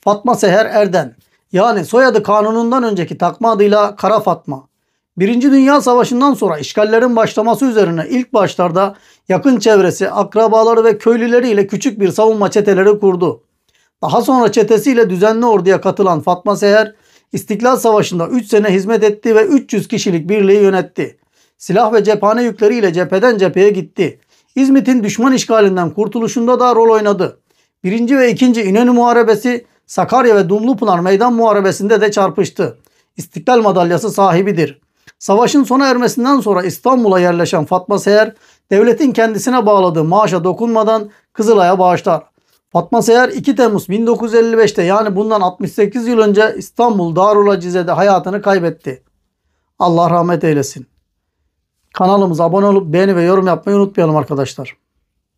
Fatma Seher Erden yani soyadı kanunundan önceki takma adıyla Kara Fatma. Birinci Dünya Savaşı'ndan sonra işgallerin başlaması üzerine ilk başlarda yakın çevresi, akrabaları ve köylüleriyle küçük bir savunma çeteleri kurdu. Daha sonra çetesiyle düzenli orduya katılan Fatma Seher, İstiklal Savaşı'nda 3 sene hizmet etti ve 300 kişilik birliği yönetti. Silah ve cephane yükleriyle cepheden cepheye gitti. İzmit'in düşman işgalinden kurtuluşunda da rol oynadı. Birinci ve ikinci İnönü Muharebesi Sakarya ve Dumlupınar Meydan Muharebesi'nde de çarpıştı. İstiklal Madalyası sahibidir. Savaşın sona ermesinden sonra İstanbul'a yerleşen Fatma Seher, devletin kendisine bağladığı maaşa dokunmadan Kızılay'a bağışlar. Fatma Seher 2 Temmuz 1955'te yani bundan 68 yıl önce İstanbul Darul Acize'de hayatını kaybetti. Allah rahmet eylesin. Kanalımıza abone olup beğeni ve yorum yapmayı unutmayalım arkadaşlar.